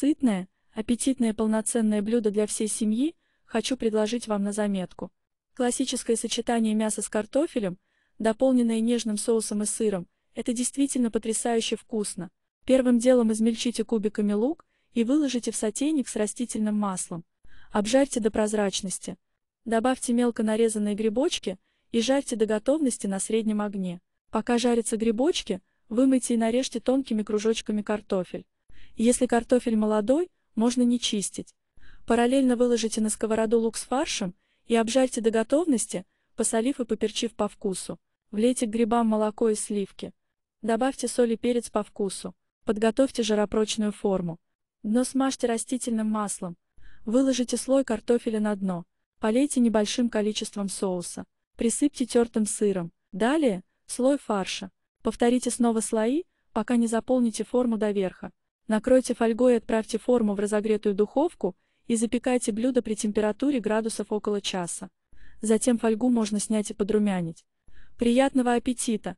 Сытное, аппетитное полноценное блюдо для всей семьи хочу предложить вам на заметку. Классическое сочетание мяса с картофелем, дополненное нежным соусом и сыром, это действительно потрясающе вкусно. Первым делом измельчите кубиками лук и выложите в сотейник с растительным маслом. Обжарьте до прозрачности. Добавьте мелко нарезанные грибочки и жарьте до готовности на среднем огне. Пока жарятся грибочки, вымойте и нарежьте тонкими кружочками картофель. Если картофель молодой, можно не чистить. Параллельно выложите на сковороду лук с фаршем и обжарьте до готовности, посолив и поперчив по вкусу. Влейте к грибам молоко и сливки. Добавьте соль и перец по вкусу. Подготовьте жаропрочную форму. Дно смажьте растительным маслом. Выложите слой картофеля на дно. Полейте небольшим количеством соуса. Присыпьте тертым сыром. Далее – слой фарша. Повторите снова слои, пока не заполните форму до верха. Накройте фольгой и отправьте форму в разогретую духовку и запекайте блюдо при температуре градусов около часа. Затем фольгу можно снять и подрумянить. Приятного аппетита!